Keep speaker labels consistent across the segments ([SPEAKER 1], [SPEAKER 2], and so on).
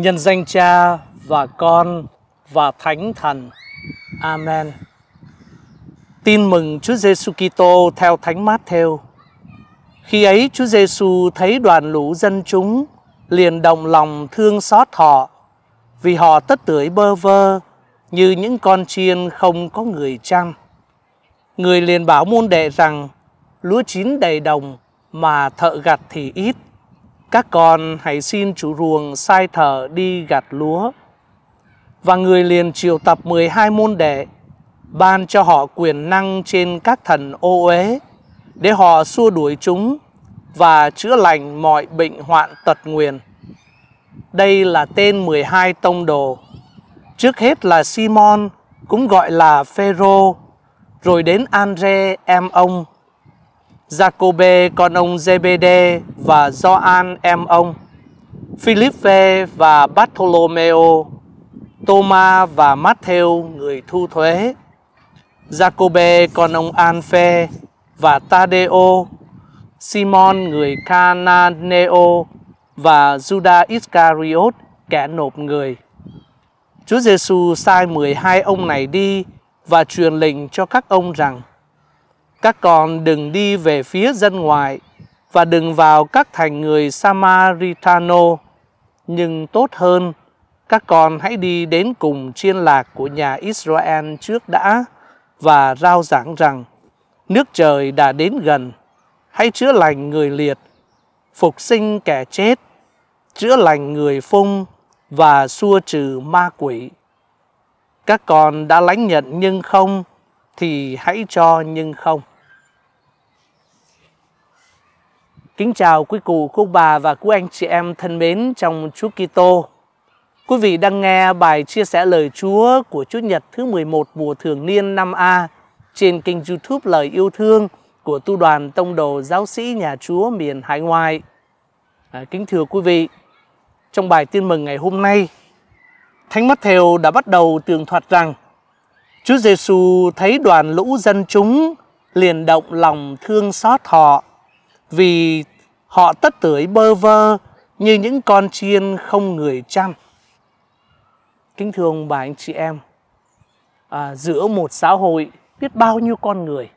[SPEAKER 1] Nhân danh Cha và Con và Thánh Thần. Amen. Tin mừng Chúa Giêsu Kitô theo Thánh matthew Khi ấy Chúa Giêsu thấy đoàn lũ dân chúng liền động lòng thương xót họ vì họ tất tưởi bơ vơ như những con chiên không có người chăm. Người liền bảo môn đệ rằng lúa chín đầy đồng mà thợ gặt thì ít các con hãy xin chủ ruồng sai thở đi gặt lúa. Và người liền triệu tập 12 môn đệ, ban cho họ quyền năng trên các thần ô uế để họ xua đuổi chúng và chữa lành mọi bệnh hoạn tật nguyền. Đây là tên 12 tông đồ. Trước hết là Simon, cũng gọi là Phêrô, rồi đến Andre em ông, Jacobe con ông Zebede và Gioan em ông, Philippe và Bartolomeo, Thomas và Matthew người thu thuế, Jacobe con ông Anphe và Tadeo, Simon người Cananeo và Judas Iscariot kẻ nộp người. Chúa Giêsu sai 12 ông này đi và truyền lệnh cho các ông rằng các con đừng đi về phía dân ngoại và đừng vào các thành người Samaritano. Nhưng tốt hơn, các con hãy đi đến cùng chiên lạc của nhà Israel trước đã và rao giảng rằng nước trời đã đến gần. Hãy chữa lành người liệt, phục sinh kẻ chết, chữa lành người phung và xua trừ ma quỷ. Các con đã lãnh nhận nhưng không thì hãy cho nhưng không. Kính chào quý cụ, cô bà và quý anh chị em thân mến trong Chúa Kitô. Quý vị đang nghe bài chia sẻ lời Chúa của Chúa Nhật thứ 11 mùa thường niên năm a trên kênh YouTube Lời yêu thương của tu đoàn tông đồ giáo sĩ nhà Chúa miền Hải Ngoại. À, kính thưa quý vị, trong bài tin mừng ngày hôm nay, Thánh Mắt đã bắt đầu tường thuật rằng Chúa Giêsu thấy đoàn lũ dân chúng liền động lòng thương xót họ vì họ tất tưởi bơ vơ như những con chiên không người chăm. Kính thưa ông bà anh chị em, à, giữa một xã hội biết bao nhiêu con người,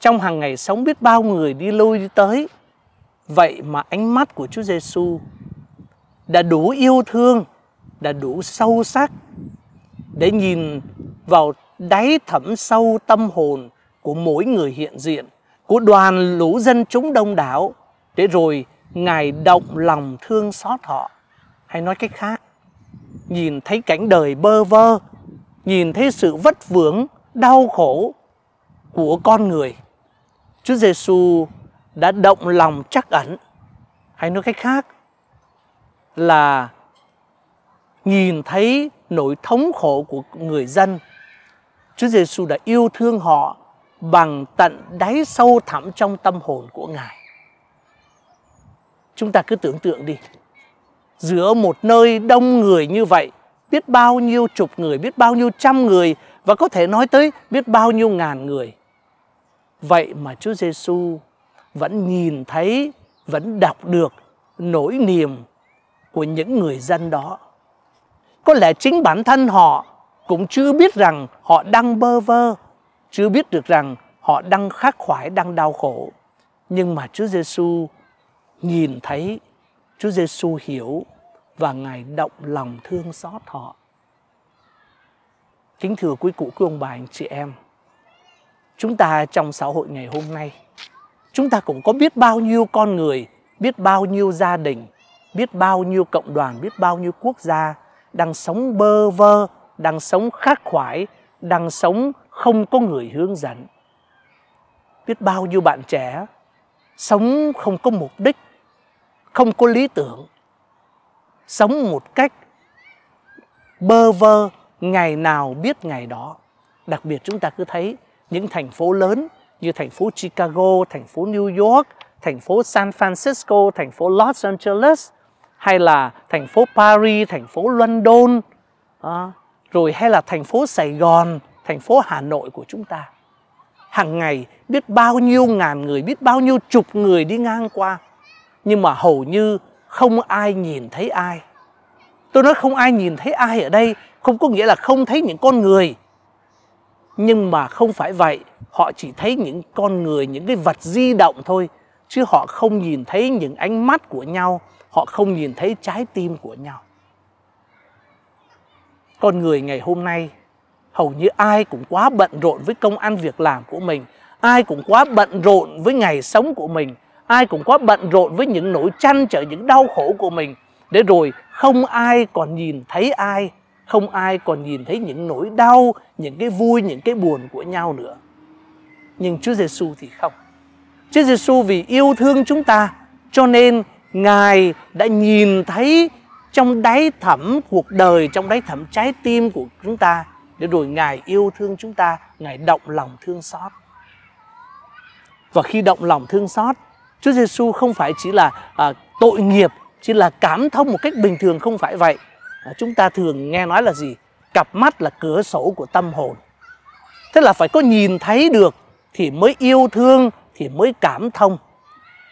[SPEAKER 1] trong hàng ngày sống biết bao người đi lui đi tới, vậy mà ánh mắt của Chúa Giêsu đã đủ yêu thương, đã đủ sâu sắc để nhìn vào đáy thẳm sâu tâm hồn của mỗi người hiện diện của đoàn lũ dân chúng đông đảo để rồi ngài động lòng thương xót họ hay nói cách khác nhìn thấy cảnh đời bơ vơ nhìn thấy sự vất vưởng đau khổ của con người Chúa Giêsu đã động lòng chắc ẩn hay nói cách khác là nhìn thấy nỗi thống khổ của người dân Chúa Giêsu đã yêu thương họ bằng tận đáy sâu thẳm trong tâm hồn của Ngài. Chúng ta cứ tưởng tượng đi. Giữa một nơi đông người như vậy, biết bao nhiêu chục người, biết bao nhiêu trăm người và có thể nói tới biết bao nhiêu ngàn người. Vậy mà Chúa Giêsu vẫn nhìn thấy, vẫn đọc được nỗi niềm của những người dân đó. Có lẽ chính bản thân họ cũng chưa biết rằng họ đang bơ vơ, chưa biết được rằng họ đang khắc khoải, đang đau khổ. Nhưng mà Chúa Giêsu nhìn thấy, Chúa Giêsu hiểu và Ngài động lòng thương xót họ. Kính thưa quý cụ, quý ông bà, anh chị em, chúng ta trong xã hội ngày hôm nay, chúng ta cũng có biết bao nhiêu con người, biết bao nhiêu gia đình, biết bao nhiêu cộng đoàn, biết bao nhiêu quốc gia đang sống bơ vơ, đang sống khắc khoải, đang sống không có người hướng dẫn biết bao nhiêu bạn trẻ sống không có mục đích không có lý tưởng sống một cách bơ vơ ngày nào biết ngày đó đặc biệt chúng ta cứ thấy những thành phố lớn như thành phố Chicago, thành phố New York, thành phố San Francisco, thành phố Los Angeles hay là thành phố Paris, thành phố London rồi hay là thành phố Sài Gòn thành phố Hà Nội của chúng ta. Hàng ngày biết bao nhiêu ngàn người, biết bao nhiêu chục người đi ngang qua. Nhưng mà hầu như không ai nhìn thấy ai. Tôi nói không ai nhìn thấy ai ở đây không có nghĩa là không thấy những con người. Nhưng mà không phải vậy, họ chỉ thấy những con người, những cái vật di động thôi. Chứ họ không nhìn thấy những ánh mắt của nhau, họ không nhìn thấy trái tim của nhau. Con người ngày hôm nay hầu như ai cũng quá bận rộn với công ăn việc làm của mình ai cũng quá bận rộn với ngày sống của mình ai cũng quá bận rộn với những nỗi tranh trở những đau khổ của mình để rồi không ai còn nhìn thấy ai không ai còn nhìn thấy những nỗi đau những cái vui những cái buồn của nhau nữa nhưng Chúa Giêsu thì không Chúa Giêsu vì yêu thương chúng ta cho nên ngài đã nhìn thấy trong đáy thẳm cuộc đời trong đáy thẳm trái tim của chúng ta để rồi ngài yêu thương chúng ta ngài động lòng thương xót và khi động lòng thương xót Chúa Giêsu không phải chỉ là à, tội nghiệp chỉ là cảm thông một cách bình thường không phải vậy à, chúng ta thường nghe nói là gì cặp mắt là cửa sổ của tâm hồn thế là phải có nhìn thấy được thì mới yêu thương thì mới cảm thông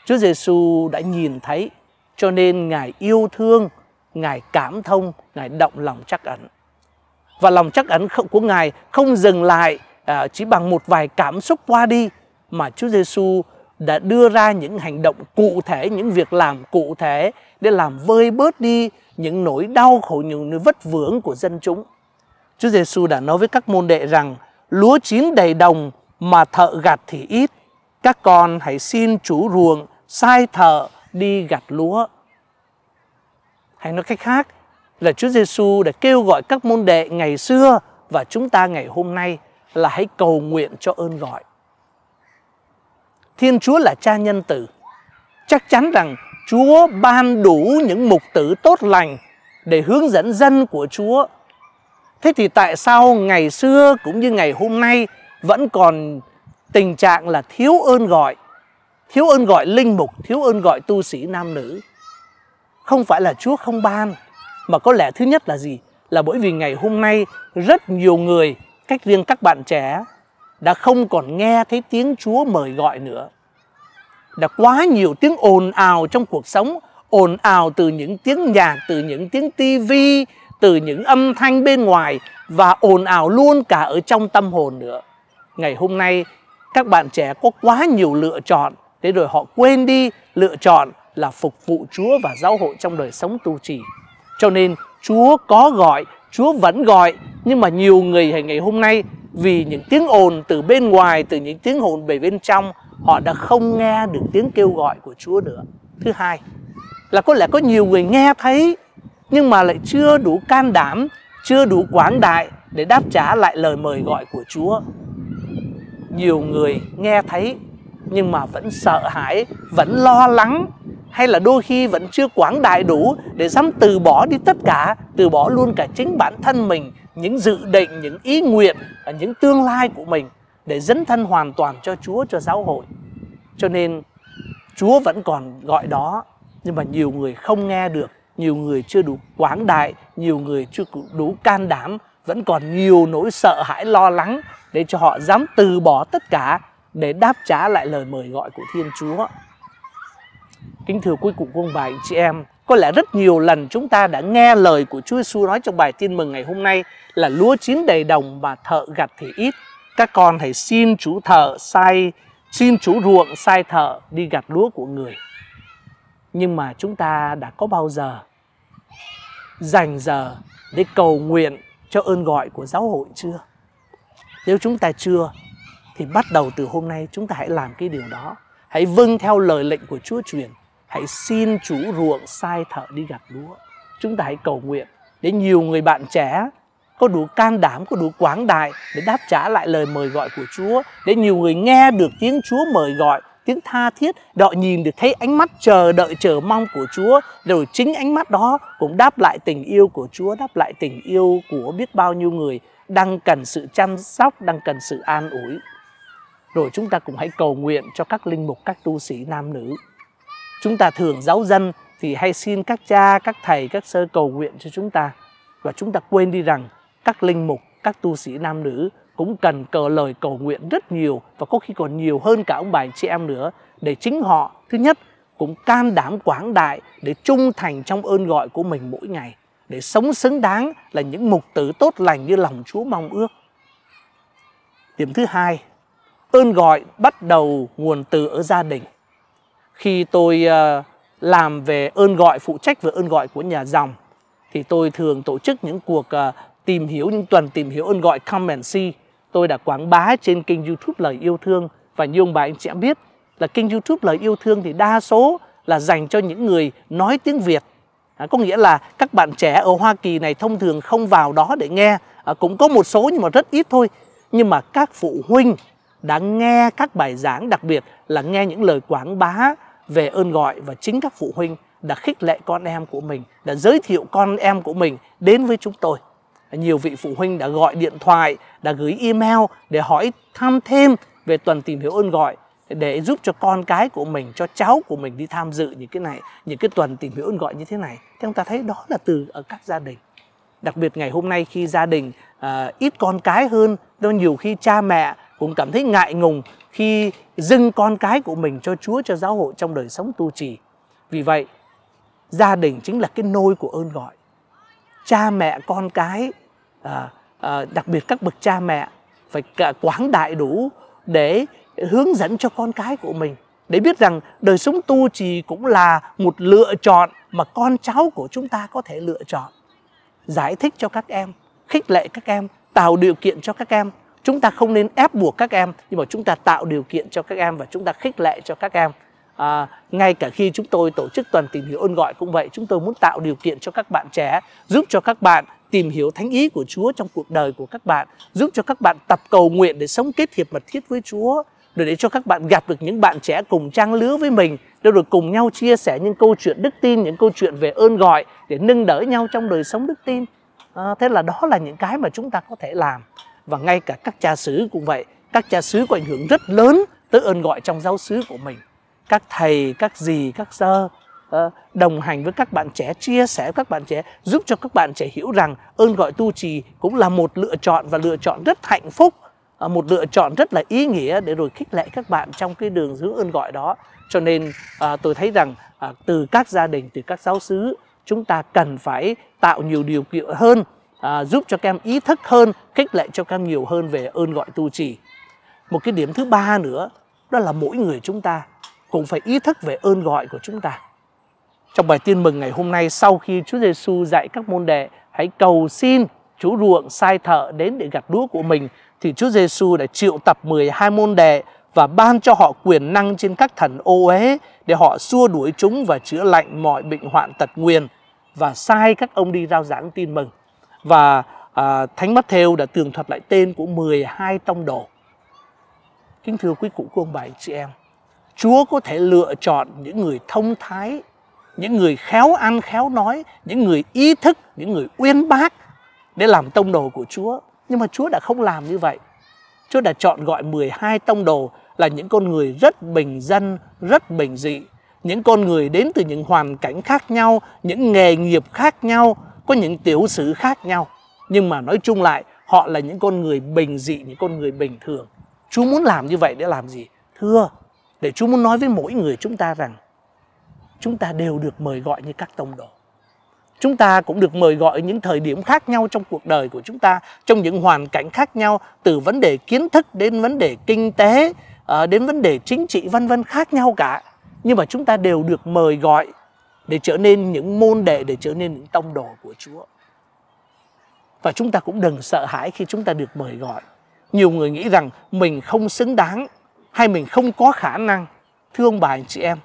[SPEAKER 1] Chúa Giêsu đã nhìn thấy cho nên ngài yêu thương ngài cảm thông ngài động lòng chắc ẩn và lòng chắc ẩn của Ngài không dừng lại à, chỉ bằng một vài cảm xúc qua đi mà Chúa Giêsu đã đưa ra những hành động cụ thể, những việc làm cụ thể để làm vơi bớt đi những nỗi đau khổ, những nỗi vất vưởng của dân chúng. Chúa Giêsu đã nói với các môn đệ rằng lúa chín đầy đồng mà thợ gặt thì ít, các con hãy xin chủ ruộng sai thợ đi gặt lúa. Hay nói cách khác, là Chúa Giêsu đã kêu gọi các môn đệ ngày xưa và chúng ta ngày hôm nay là hãy cầu nguyện cho ơn gọi. Thiên Chúa là cha nhân từ. Chắc chắn rằng Chúa ban đủ những mục tử tốt lành để hướng dẫn dân của Chúa. Thế thì tại sao ngày xưa cũng như ngày hôm nay vẫn còn tình trạng là thiếu ơn gọi, thiếu ơn gọi linh mục, thiếu ơn gọi tu sĩ nam nữ? Không phải là Chúa không ban, mà có lẽ thứ nhất là gì? Là bởi vì ngày hôm nay rất nhiều người, cách riêng các bạn trẻ đã không còn nghe thấy tiếng Chúa mời gọi nữa. Đã quá nhiều tiếng ồn ào trong cuộc sống, ồn ào từ những tiếng nhạc, từ những tiếng tivi, từ những âm thanh bên ngoài và ồn ào luôn cả ở trong tâm hồn nữa. Ngày hôm nay các bạn trẻ có quá nhiều lựa chọn, thế rồi họ quên đi lựa chọn là phục vụ Chúa và giáo hội trong đời sống tu trì. Cho nên Chúa có gọi, Chúa vẫn gọi nhưng mà nhiều người ngày hôm nay vì những tiếng ồn từ bên ngoài, từ những tiếng hồn về bên trong họ đã không nghe được tiếng kêu gọi của Chúa nữa. Thứ hai là có lẽ có nhiều người nghe thấy nhưng mà lại chưa đủ can đảm, chưa đủ quảng đại để đáp trả lại lời mời gọi của Chúa. Nhiều người nghe thấy nhưng mà vẫn sợ hãi, vẫn lo lắng hay là đôi khi vẫn chưa quảng đại đủ để dám từ bỏ đi tất cả từ bỏ luôn cả chính bản thân mình những dự định những ý nguyện và những tương lai của mình để dấn thân hoàn toàn cho chúa cho giáo hội cho nên chúa vẫn còn gọi đó nhưng mà nhiều người không nghe được nhiều người chưa đủ quảng đại nhiều người chưa đủ can đảm vẫn còn nhiều nỗi sợ hãi lo lắng để cho họ dám từ bỏ tất cả để đáp trả lại lời mời gọi của thiên chúa Kính thưa quý cụ quân bà anh chị em, có lẽ rất nhiều lần chúng ta đã nghe lời của Chúa Giêsu nói trong bài tin mừng ngày hôm nay là lúa chín đầy đồng mà thợ gặt thì ít. Các con hãy xin chủ thợ sai, xin chủ ruộng sai thợ đi gặt lúa của người. Nhưng mà chúng ta đã có bao giờ dành giờ để cầu nguyện cho ơn gọi của giáo hội chưa? Nếu chúng ta chưa thì bắt đầu từ hôm nay chúng ta hãy làm cái điều đó. Hãy vâng theo lời lệnh của Chúa truyền hãy xin chủ ruộng sai thợ đi gặt lúa chúng ta hãy cầu nguyện để nhiều người bạn trẻ có đủ can đảm có đủ quảng đại để đáp trả lại lời mời gọi của Chúa để nhiều người nghe được tiếng Chúa mời gọi tiếng tha thiết đọ nhìn được thấy ánh mắt chờ đợi chờ mong của Chúa rồi chính ánh mắt đó cũng đáp lại tình yêu của Chúa đáp lại tình yêu của biết bao nhiêu người đang cần sự chăm sóc đang cần sự an ủi rồi chúng ta cũng hãy cầu nguyện cho các linh mục các tu sĩ nam nữ Chúng ta thường giáo dân thì hay xin các cha, các thầy, các sơ cầu nguyện cho chúng ta. Và chúng ta quên đi rằng các linh mục, các tu sĩ nam nữ cũng cần cờ lời cầu nguyện rất nhiều và có khi còn nhiều hơn cả ông bà chị em nữa để chính họ thứ nhất cũng can đảm quảng đại để trung thành trong ơn gọi của mình mỗi ngày để sống xứng đáng là những mục tử tốt lành như lòng Chúa mong ước. Điểm thứ hai, ơn gọi bắt đầu nguồn từ ở gia đình khi tôi ờ, làm về ơn gọi phụ trách về ơn gọi của nhà dòng thì tôi thường tổ chức những cuộc ờ, tìm hiểu những tuần tìm hiểu ơn gọi Come See. Tôi đã quảng bá trên kênh YouTube Lời yêu thương và như ông bà anh chị đã biết là kênh YouTube Lời yêu thương thì đa số là dành cho những người nói tiếng Việt. À, có nghĩa là các bạn trẻ ở Hoa Kỳ này thông thường không vào đó để nghe, à, cũng có một số nhưng mà rất ít thôi. Nhưng mà các phụ huynh đã nghe các bài giảng đặc biệt là nghe những lời quảng bá về ơn gọi và chính các phụ huynh đã khích lệ con em của mình, đã giới thiệu con em của mình đến với chúng tôi. Nhiều vị phụ huynh đã gọi điện thoại, đã gửi email để hỏi thăm thêm về tuần tìm hiểu ơn gọi để giúp cho con cái của mình, cho cháu của mình đi tham dự những cái này, những cái tuần tìm hiểu ơn gọi như thế này. Thì chúng ta thấy đó là từ ở các gia đình. Đặc biệt ngày hôm nay khi gia đình uh, ít con cái hơn, đâu nhiều khi cha mẹ cũng cảm thấy ngại ngùng khi dâng con cái của mình cho Chúa, cho giáo hội trong đời sống tu trì. Vì vậy, gia đình chính là cái nôi của ơn gọi. Cha mẹ con cái, à, à, đặc biệt các bậc cha mẹ phải quảng đại đủ để hướng dẫn cho con cái của mình để biết rằng đời sống tu trì cũng là một lựa chọn mà con cháu của chúng ta có thể lựa chọn giải thích cho các em khích lệ các em tạo điều kiện cho các em chúng ta không nên ép buộc các em nhưng mà chúng ta tạo điều kiện cho các em và chúng ta khích lệ cho các em à, ngay cả khi chúng tôi tổ chức tuần tìm hiểu ơn gọi cũng vậy chúng tôi muốn tạo điều kiện cho các bạn trẻ giúp cho các bạn tìm hiểu thánh ý của Chúa trong cuộc đời của các bạn giúp cho các bạn tập cầu nguyện để sống kết hiệp mật thiết với Chúa rồi để cho các bạn gặp được những bạn trẻ cùng trang lứa với mình để rồi cùng nhau chia sẻ những câu chuyện đức tin những câu chuyện về ơn gọi để nâng đỡ nhau trong đời sống đức tin à, thế là đó là những cái mà chúng ta có thể làm và ngay cả các cha xứ cũng vậy các cha xứ có ảnh hưởng rất lớn tới ơn gọi trong giáo xứ của mình các thầy các dì các sơ ờ, đồng hành với các bạn trẻ chia sẻ với các bạn trẻ giúp cho các bạn trẻ hiểu rằng ơn gọi tu trì cũng là một lựa chọn và lựa chọn rất hạnh phúc ờ, một lựa chọn rất là ý nghĩa để rồi khích lệ các bạn trong cái đường hướng ơn gọi đó cho nên à, tôi thấy rằng à, từ các gia đình từ các giáo xứ chúng ta cần phải tạo nhiều điều kiện hơn à, giúp cho các em ý thức hơn khích lệ cho các em nhiều hơn về ơn gọi tu trì một cái điểm thứ ba nữa đó là mỗi người chúng ta cũng phải ý thức về ơn gọi của chúng ta trong bài tin mừng ngày hôm nay sau khi Chúa Giêsu dạy các môn đệ hãy cầu xin chú ruộng sai thợ đến để gặt đũa của mình thì Chúa Giêsu đã triệu tập 12 môn đệ và ban cho họ quyền năng trên các thần ô uế để họ xua đuổi chúng và chữa lành mọi bệnh hoạn tật nguyền và sai các ông đi rao giảng tin mừng và à, Thánh Mắt Thêu đã tường thuật lại tên của 12 tông đồ. Kính thưa quý cụ cô ông bà anh chị em, Chúa có thể lựa chọn những người thông thái, những người khéo ăn khéo nói, những người ý thức, những người uyên bác để làm tông đồ của Chúa. Nhưng mà Chúa đã không làm như vậy. Chúa đã chọn gọi 12 tông đồ là những con người rất bình dân, rất bình dị, những con người đến từ những hoàn cảnh khác nhau, những nghề nghiệp khác nhau, có những tiểu sử khác nhau nhưng mà nói chung lại họ là những con người bình dị những con người bình thường chú muốn làm như vậy để làm gì thưa để chú muốn nói với mỗi người chúng ta rằng chúng ta đều được mời gọi như các tông đồ chúng ta cũng được mời gọi những thời điểm khác nhau trong cuộc đời của chúng ta trong những hoàn cảnh khác nhau từ vấn đề kiến thức đến vấn đề kinh tế ờ, đến vấn đề chính trị vân vân khác nhau cả nhưng mà chúng ta đều được mời gọi để trở nên những môn đệ để trở nên những tông đồ của Chúa. Và chúng ta cũng đừng sợ hãi khi chúng ta được mời gọi. Nhiều người nghĩ rằng mình không xứng đáng hay mình không có khả năng. Thưa ông bà anh chị em,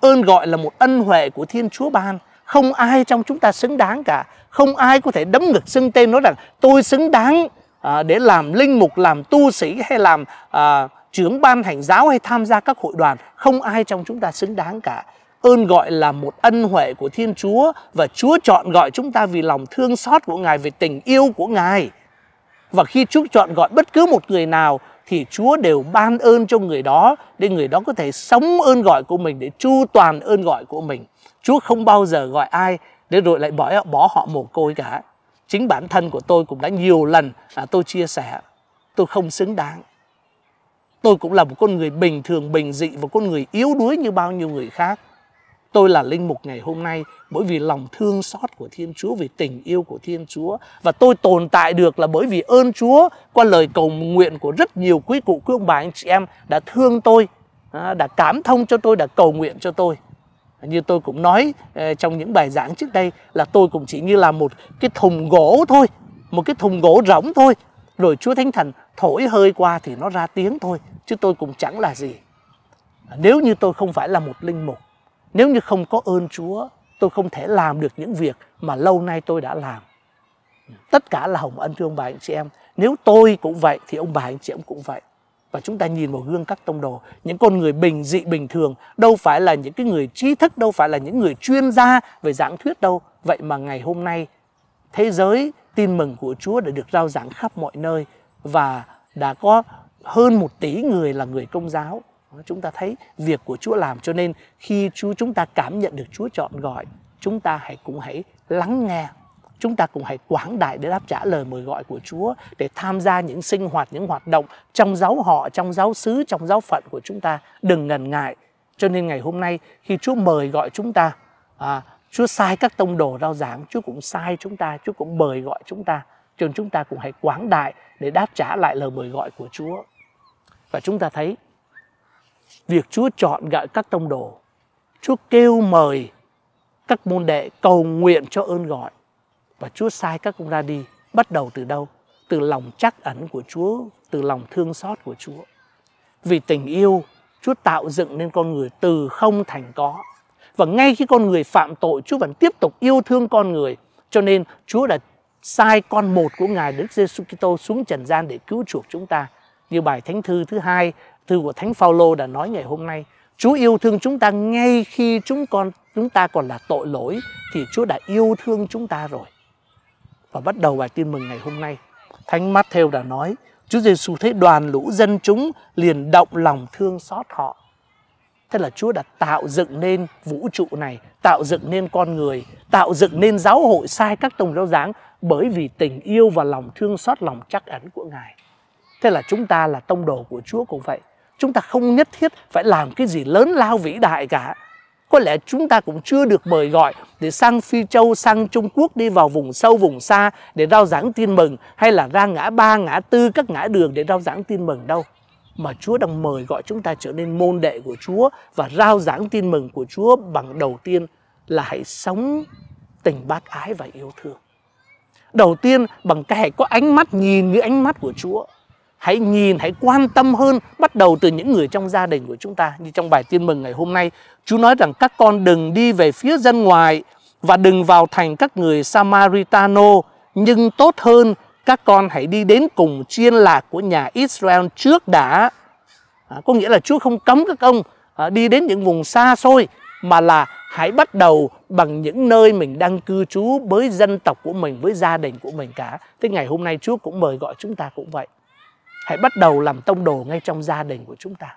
[SPEAKER 1] ơn gọi là một ân huệ của Thiên Chúa ban. Không ai trong chúng ta xứng đáng cả. Không ai có thể đấm ngực xưng tên nói rằng tôi xứng đáng à, để làm linh mục, làm tu sĩ hay làm à, trưởng ban hành giáo hay tham gia các hội đoàn. Không ai trong chúng ta xứng đáng cả ơn gọi là một ân huệ của Thiên Chúa và Chúa chọn gọi chúng ta vì lòng thương xót của Ngài về tình yêu của Ngài. Và khi Chúa chọn gọi bất cứ một người nào thì Chúa đều ban ơn cho người đó để người đó có thể sống ơn gọi của mình để chu toàn ơn gọi của mình. Chúa không bao giờ gọi ai để rồi lại bỏ bỏ họ mồ côi cả. Chính bản thân của tôi cũng đã nhiều lần là tôi chia sẻ tôi không xứng đáng. Tôi cũng là một con người bình thường bình dị và con người yếu đuối như bao nhiêu người khác tôi là linh mục ngày hôm nay bởi vì lòng thương xót của Thiên Chúa, vì tình yêu của Thiên Chúa. Và tôi tồn tại được là bởi vì ơn Chúa qua lời cầu nguyện của rất nhiều quý cụ, quý ông bà, anh chị em đã thương tôi, à, đã cảm thông cho tôi, đã cầu nguyện cho tôi. Như tôi cũng nói ờ, trong những bài giảng trước đây là tôi cũng chỉ như là một cái thùng gỗ thôi, một cái thùng gỗ rỗng thôi. Rồi Chúa Thánh Thần thổi hơi qua thì nó ra tiếng thôi, chứ tôi cũng chẳng là gì. Nếu như tôi không phải là một linh mục nếu như không có ơn Chúa, tôi không thể làm được những việc mà lâu nay tôi đã làm. Tất cả là hồng ân thưa ông bà anh chị em. Nếu tôi cũng vậy thì ông bà anh chị em cũng vậy. Và chúng ta nhìn vào gương các tông đồ, những con người bình dị bình thường, đâu phải là những cái người trí thức, đâu phải là những người chuyên gia về giảng thuyết đâu. Vậy mà ngày hôm nay, thế giới tin mừng của Chúa đã được rao giảng khắp mọi nơi và đã có hơn một tỷ người là người công giáo chúng ta thấy việc của Chúa làm cho nên khi Chúa chúng ta cảm nhận được Chúa chọn gọi chúng ta hãy cũng hãy lắng nghe chúng ta cũng hãy quảng đại để đáp trả lời mời gọi của Chúa để tham gia những sinh hoạt những hoạt động trong giáo họ trong giáo xứ trong giáo phận của chúng ta đừng ngần ngại cho nên ngày hôm nay khi Chúa mời gọi chúng ta à, Chúa sai các tông đồ rao giảng Chúa cũng sai chúng ta Chúa cũng mời gọi chúng ta cho nên chúng ta cũng hãy quảng đại để đáp trả lại lời mời gọi của Chúa và chúng ta thấy việc Chúa chọn gọi các tông đồ. Chúa kêu mời các môn đệ cầu nguyện cho ơn gọi. Và Chúa sai các ông ra đi bắt đầu từ đâu? Từ lòng chắc ẩn của Chúa, từ lòng thương xót của Chúa. Vì tình yêu, Chúa tạo dựng nên con người từ không thành có. Và ngay khi con người phạm tội, Chúa vẫn tiếp tục yêu thương con người. Cho nên Chúa đã sai con một của Ngài Đức Giêsu Kitô xuống trần gian để cứu chuộc chúng ta. Như bài Thánh Thư thứ hai thư của Thánh Phaolô đã nói ngày hôm nay, Chúa yêu thương chúng ta ngay khi chúng con chúng ta còn là tội lỗi thì Chúa đã yêu thương chúng ta rồi. Và bắt đầu bài tin mừng ngày hôm nay, Thánh Matthew đã nói, Chúa Giêsu thấy đoàn lũ dân chúng liền động lòng thương xót họ. Thế là Chúa đã tạo dựng nên vũ trụ này, tạo dựng nên con người, tạo dựng nên giáo hội sai các tông giáo dáng bởi vì tình yêu và lòng thương xót lòng chắc ẩn của Ngài. Thế là chúng ta là tông đồ của Chúa cũng vậy chúng ta không nhất thiết phải làm cái gì lớn lao vĩ đại cả có lẽ chúng ta cũng chưa được mời gọi để sang Phi Châu, sang Trung Quốc đi vào vùng sâu, vùng xa để rao giảng tin mừng hay là ra ngã ba, ngã tư, các ngã đường để rao giảng tin mừng đâu. Mà Chúa đang mời gọi chúng ta trở nên môn đệ của Chúa và rao giảng tin mừng của Chúa bằng đầu tiên là hãy sống tình bác ái và yêu thương. Đầu tiên bằng cái hãy có ánh mắt nhìn như ánh mắt của Chúa hãy nhìn, hãy quan tâm hơn bắt đầu từ những người trong gia đình của chúng ta. Như trong bài tin mừng ngày hôm nay, Chúa nói rằng các con đừng đi về phía dân ngoài và đừng vào thành các người Samaritano, nhưng tốt hơn các con hãy đi đến cùng chiên lạc của nhà Israel trước đã. À, có nghĩa là Chúa không cấm các ông à, đi đến những vùng xa xôi mà là hãy bắt đầu bằng những nơi mình đang cư trú với dân tộc của mình, với gia đình của mình cả. Thế ngày hôm nay Chúa cũng mời gọi chúng ta cũng vậy hãy bắt đầu làm tông đồ ngay trong gia đình của chúng ta.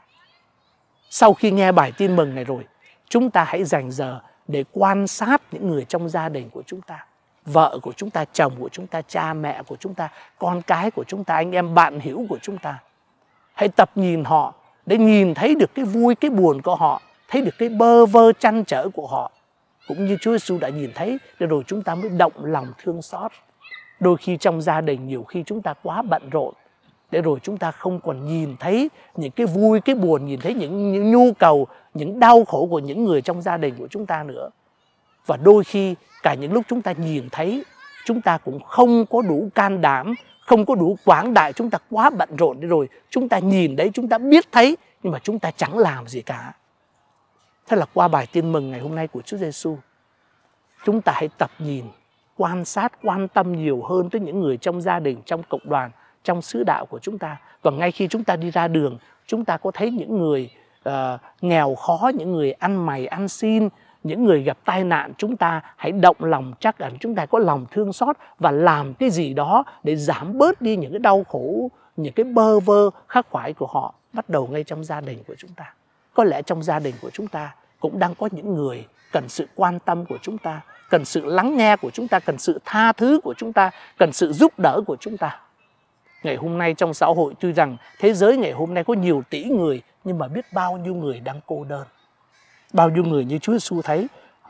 [SPEAKER 1] Sau khi nghe bài tin mừng này rồi, chúng ta hãy dành giờ để quan sát những người trong gia đình của chúng ta. Vợ của chúng ta, chồng của chúng ta, cha mẹ của chúng ta, con cái của chúng ta, anh em bạn hữu của chúng ta. Hãy tập nhìn họ để nhìn thấy được cái vui, cái buồn của họ, thấy được cái bơ vơ chăn trở của họ. Cũng như Chúa Giêsu đã nhìn thấy, để rồi chúng ta mới động lòng thương xót. Đôi khi trong gia đình nhiều khi chúng ta quá bận rộn, để rồi chúng ta không còn nhìn thấy những cái vui cái buồn nhìn thấy những, những nhu cầu những đau khổ của những người trong gia đình của chúng ta nữa và đôi khi cả những lúc chúng ta nhìn thấy chúng ta cũng không có đủ can đảm không có đủ quảng đại chúng ta quá bận rộn đi rồi chúng ta nhìn đấy chúng ta biết thấy nhưng mà chúng ta chẳng làm gì cả thế là qua bài tin mừng ngày hôm nay của Chúa Giêsu chúng ta hãy tập nhìn quan sát quan tâm nhiều hơn tới những người trong gia đình trong cộng đoàn trong sứ đạo của chúng ta và ngay khi chúng ta đi ra đường chúng ta có thấy những người uh, nghèo khó những người ăn mày ăn xin những người gặp tai nạn chúng ta hãy động lòng chắc ẩn chúng ta có lòng thương xót và làm cái gì đó để giảm bớt đi những cái đau khổ những cái bơ vơ khắc khoải của họ bắt đầu ngay trong gia đình của chúng ta có lẽ trong gia đình của chúng ta cũng đang có những người cần sự quan tâm của chúng ta cần sự lắng nghe của chúng ta cần sự tha thứ của chúng ta cần sự giúp đỡ của chúng ta ngày hôm nay trong xã hội tuy rằng thế giới ngày hôm nay có nhiều tỷ người nhưng mà biết bao nhiêu người đang cô đơn bao nhiêu người như Chúa Giêsu thấy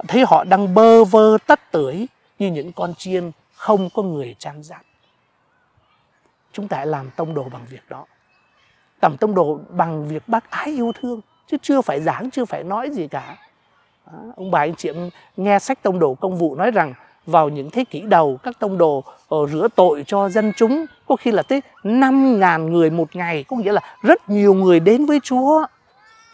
[SPEAKER 1] thấy họ đang bơ vơ tất tưởi như những con chiên không có người chăn dắt chúng ta hãy làm tông đồ bằng việc đó làm tông đồ bằng việc bác ái yêu thương chứ chưa phải giảng chưa phải nói gì cả ông bà anh chị nghe sách tông đồ công vụ nói rằng vào những thế kỷ đầu các tông đồ uh, rửa tội cho dân chúng có khi là tới 5.000 người một ngày có nghĩa là rất nhiều người đến với Chúa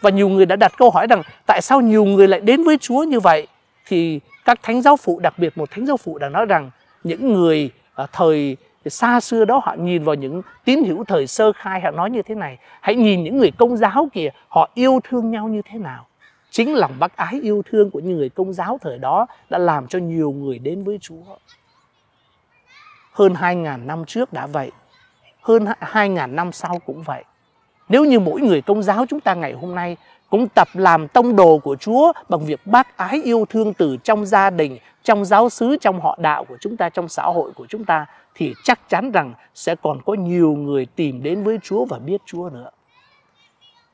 [SPEAKER 1] và nhiều người đã đặt câu hỏi rằng tại sao nhiều người lại đến với Chúa như vậy thì các thánh giáo phụ đặc biệt một thánh giáo phụ đã nói rằng những người uh, thời xa xưa đó họ nhìn vào những tín hữu thời sơ khai họ nói như thế này hãy nhìn những người công giáo kìa họ yêu thương nhau như thế nào chính lòng bác ái yêu thương của những người công giáo thời đó đã làm cho nhiều người đến với Chúa. Hơn 2.000 năm trước đã vậy, hơn 2.000 năm sau cũng vậy. Nếu như mỗi người công giáo chúng ta ngày hôm nay cũng tập làm tông đồ của Chúa bằng việc bác ái yêu thương từ trong gia đình, trong giáo xứ, trong họ đạo của chúng ta, trong xã hội của chúng ta thì chắc chắn rằng sẽ còn có nhiều người tìm đến với Chúa và biết Chúa nữa.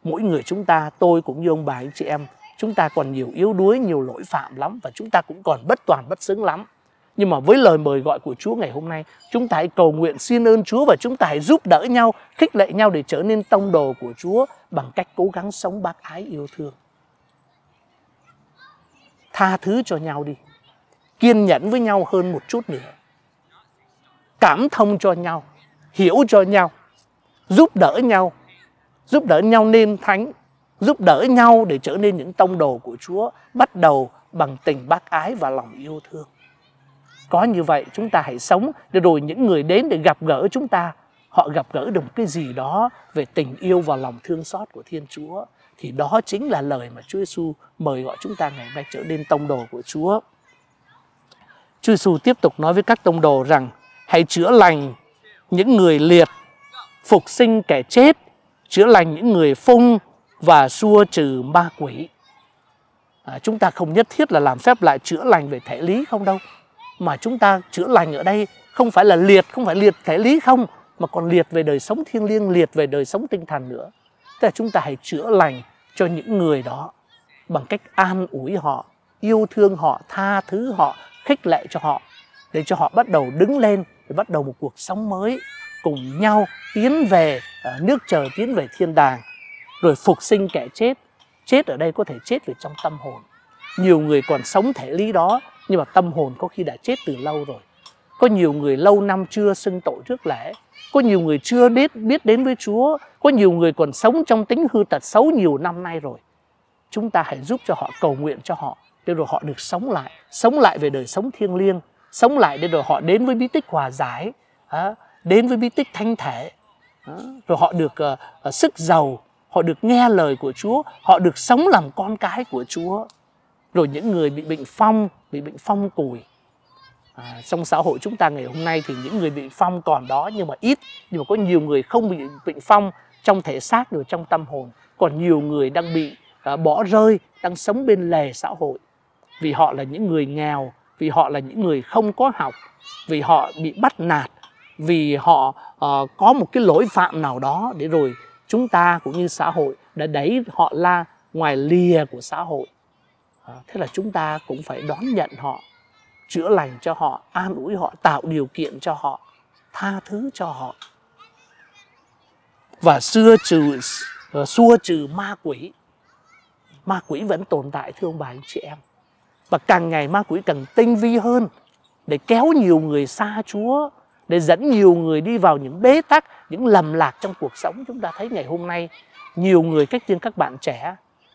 [SPEAKER 1] Mỗi người chúng ta, tôi cũng như ông bà anh chị em chúng ta còn nhiều yếu đuối nhiều lỗi phạm lắm và chúng ta cũng còn bất toàn bất xứng lắm nhưng mà với lời mời gọi của Chúa ngày hôm nay chúng ta hãy cầu nguyện xin ơn Chúa và chúng ta hãy giúp đỡ nhau khích lệ nhau để trở nên tông đồ của Chúa bằng cách cố gắng sống bác ái yêu thương tha thứ cho nhau đi kiên nhẫn với nhau hơn một chút nữa cảm thông cho nhau hiểu cho nhau giúp đỡ nhau giúp đỡ nhau nên thánh giúp đỡ nhau để trở nên những tông đồ của Chúa, bắt đầu bằng tình bác ái và lòng yêu thương. Có như vậy chúng ta hãy sống để rồi những người đến để gặp gỡ chúng ta, họ gặp gỡ được một cái gì đó về tình yêu và lòng thương xót của Thiên Chúa thì đó chính là lời mà Chúa Giêsu mời gọi chúng ta ngày nay trở nên tông đồ của Chúa. Chúa Giêsu tiếp tục nói với các tông đồ rằng hãy chữa lành những người liệt, phục sinh kẻ chết, chữa lành những người phung, và xua trừ ma quỷ. À, chúng ta không nhất thiết là làm phép lại chữa lành về thể lý không đâu. Mà chúng ta chữa lành ở đây không phải là liệt, không phải liệt thể lý không, mà còn liệt về đời sống thiêng liêng, liệt về đời sống tinh thần nữa. Tức là chúng ta hãy chữa lành cho những người đó bằng cách an ủi họ, yêu thương họ, tha thứ họ, khích lệ cho họ để cho họ bắt đầu đứng lên để bắt đầu một cuộc sống mới cùng nhau tiến về à, nước trời tiến về thiên đàng rồi phục sinh kẻ chết chết ở đây có thể chết về trong tâm hồn nhiều người còn sống thể lý đó nhưng mà tâm hồn có khi đã chết từ lâu rồi có nhiều người lâu năm chưa xưng tội trước lễ có nhiều người chưa biết biết đến với chúa có nhiều người còn sống trong tính hư tật xấu nhiều năm nay rồi chúng ta hãy giúp cho họ cầu nguyện cho họ để rồi họ được sống lại sống lại về đời sống thiêng liêng sống lại để rồi họ đến với bí tích hòa giải đến với bí tích thanh thể rồi họ được ờ, ờ, sức giàu họ được nghe lời của Chúa, họ được sống làm con cái của Chúa. Rồi những người bị bệnh phong, bị bệnh phong cùi. À, trong xã hội chúng ta ngày hôm nay thì những người bị phong còn đó nhưng mà ít, nhưng mà có nhiều người không bị bệnh phong trong thể xác rồi trong tâm hồn, còn nhiều người đang bị à, bỏ rơi, đang sống bên lề xã hội. Vì họ là những người nghèo, vì họ là những người không có học, vì họ bị bắt nạt, vì họ uh, có một cái lỗi phạm nào đó để rồi chúng ta cũng như xã hội đã đẩy họ ra ngoài lìa của xã hội à, thế là chúng ta cũng phải đón nhận họ chữa lành cho họ an ủi họ tạo điều kiện cho họ tha thứ cho họ và xưa trừ ờ, xua trừ ma quỷ ma quỷ vẫn tồn tại thưa ông bà anh chị em và càng ngày ma quỷ càng tinh vi hơn để kéo nhiều người xa chúa để dẫn nhiều người đi vào những bế tắc những lầm lạc trong cuộc sống chúng ta thấy ngày hôm nay nhiều người cách tiên các bạn trẻ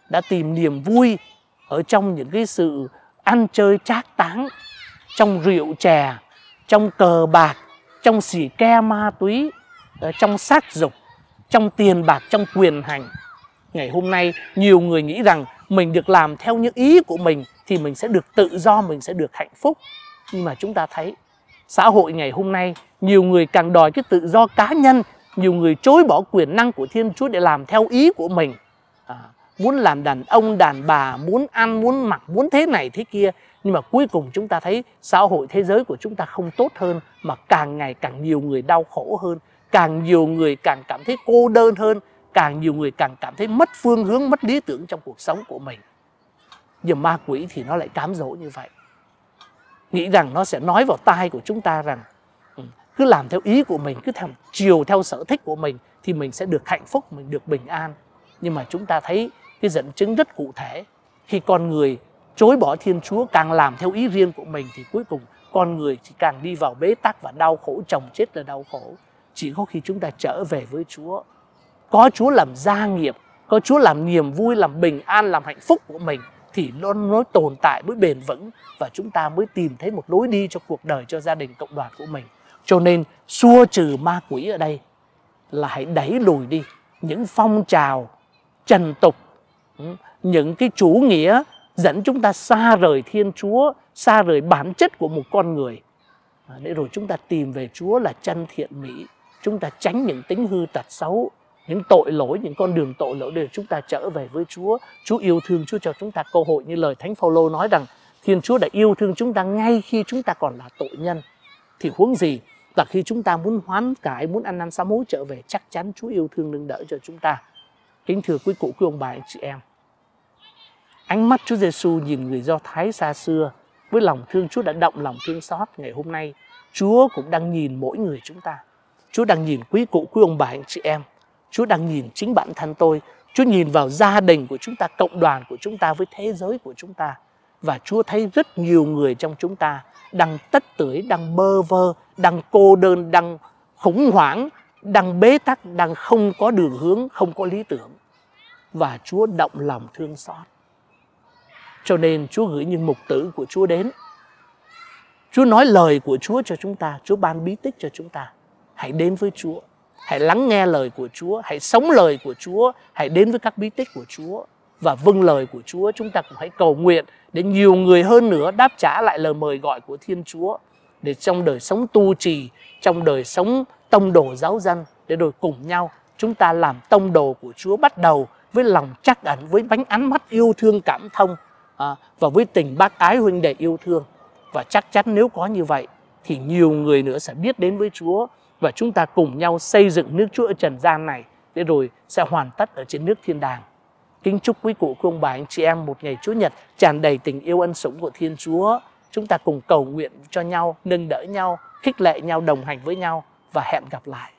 [SPEAKER 1] đã tìm niềm vui ở trong những cái sự ăn chơi trác táng trong rượu chè trong cờ bạc trong xỉ ke ma túy ờ, trong sát dục trong tiền bạc trong quyền hành ngày hôm nay nhiều người nghĩ rằng mình được làm theo những ý của mình thì mình sẽ được tự do mình sẽ được hạnh phúc nhưng mà chúng ta thấy xã hội ngày hôm nay nhiều người càng đòi cái tự do cá nhân nhiều người chối bỏ quyền năng của thiên chúa để làm theo ý của mình à, muốn làm đàn ông đàn bà muốn ăn muốn mặc muốn thế này thế kia nhưng mà cuối cùng chúng ta thấy xã hội thế giới của chúng ta không tốt hơn mà càng ngày càng nhiều người đau khổ hơn càng nhiều người càng cảm thấy cô đơn hơn càng nhiều người càng cảm thấy mất phương hướng mất lý tưởng trong cuộc sống của mình nhưng ma quỷ thì nó lại cám dỗ như vậy nghĩ rằng nó sẽ nói vào tai của chúng ta rằng cứ làm theo ý của mình cứ theo chiều theo sở thích của mình thì mình sẽ được hạnh phúc mình được bình an nhưng mà chúng ta thấy cái dẫn chứng rất cụ thể khi con người chối bỏ thiên chúa càng làm theo ý riêng của mình thì cuối cùng con người chỉ càng đi vào bế tắc và đau khổ chồng chết là đau khổ chỉ có khi chúng ta trở về với chúa có chúa làm gia nghiệp có chúa làm niềm vui làm bình an làm hạnh phúc của mình thì nó nó tồn tại mới bền vững và chúng ta mới tìm thấy một lối đi cho cuộc đời cho gia đình cộng đoàn của mình cho nên xua trừ ma quỷ ở đây là hãy đẩy lùi đi những phong trào trần tục, ừ, những cái chủ nghĩa dẫn chúng ta xa rời Thiên Chúa, xa rời bản chất của một con người. À, để rồi chúng ta tìm về Chúa là chân thiện mỹ, chúng ta tránh những tính hư tật xấu, những tội lỗi, những con đường tội lỗi để chúng ta trở về với Chúa. Chúa yêu thương, Chúa cho chúng ta cơ hội như lời Thánh Phaolô nói rằng Thiên Chúa đã yêu thương chúng ta ngay khi chúng ta còn là tội nhân. Thì huống gì và khi chúng ta muốn hoán cải muốn ăn năn sám hối trở về chắc chắn chúa yêu thương nâng đỡ cho chúng ta kính thưa quý cụ quý ông bà anh chị em ánh mắt chúa giêsu nhìn người do thái xa xưa với lòng thương chúa đã động lòng thương xót ngày hôm nay chúa cũng đang nhìn mỗi người chúng ta chúa đang nhìn quý cụ quý ông bà anh chị em chúa đang nhìn chính bản thân tôi chúa nhìn vào gia đình của chúng ta cộng đoàn của chúng ta với thế giới của chúng ta và Chúa thấy rất nhiều người trong chúng ta đang tất tưởi, đang bơ vơ, đang cô đơn, đang khủng hoảng, đang bế tắc, đang không có đường hướng, không có lý tưởng. Và Chúa động lòng thương xót. Cho nên Chúa gửi những mục tử của Chúa đến. Chúa nói lời của Chúa cho chúng ta, Chúa ban bí tích cho chúng ta. Hãy đến với Chúa, hãy lắng nghe lời của Chúa, hãy sống lời của Chúa, hãy đến với các bí tích của Chúa và vâng lời của Chúa chúng ta cũng hãy cầu nguyện để nhiều người hơn nữa đáp trả lại lời mời gọi của Thiên Chúa để trong đời sống tu trì, trong đời sống tông đồ giáo dân để rồi cùng nhau chúng ta làm tông đồ của Chúa bắt đầu với lòng chắc ẩn, với bánh ánh mắt yêu thương cảm thông à, và với tình bác ái huynh đệ yêu thương. Và chắc chắn nếu có như vậy thì nhiều người nữa sẽ biết đến với Chúa và chúng ta cùng nhau xây dựng nước Chúa ở trần gian này để rồi sẽ hoàn tất ở trên nước thiên đàng. Kính chúc quý cụ, quý ông bà, anh chị em một ngày Chúa Nhật tràn đầy tình yêu ân sủng của Thiên Chúa. Chúng ta cùng cầu nguyện cho nhau, nâng đỡ nhau, khích lệ nhau, đồng hành với nhau và hẹn gặp lại.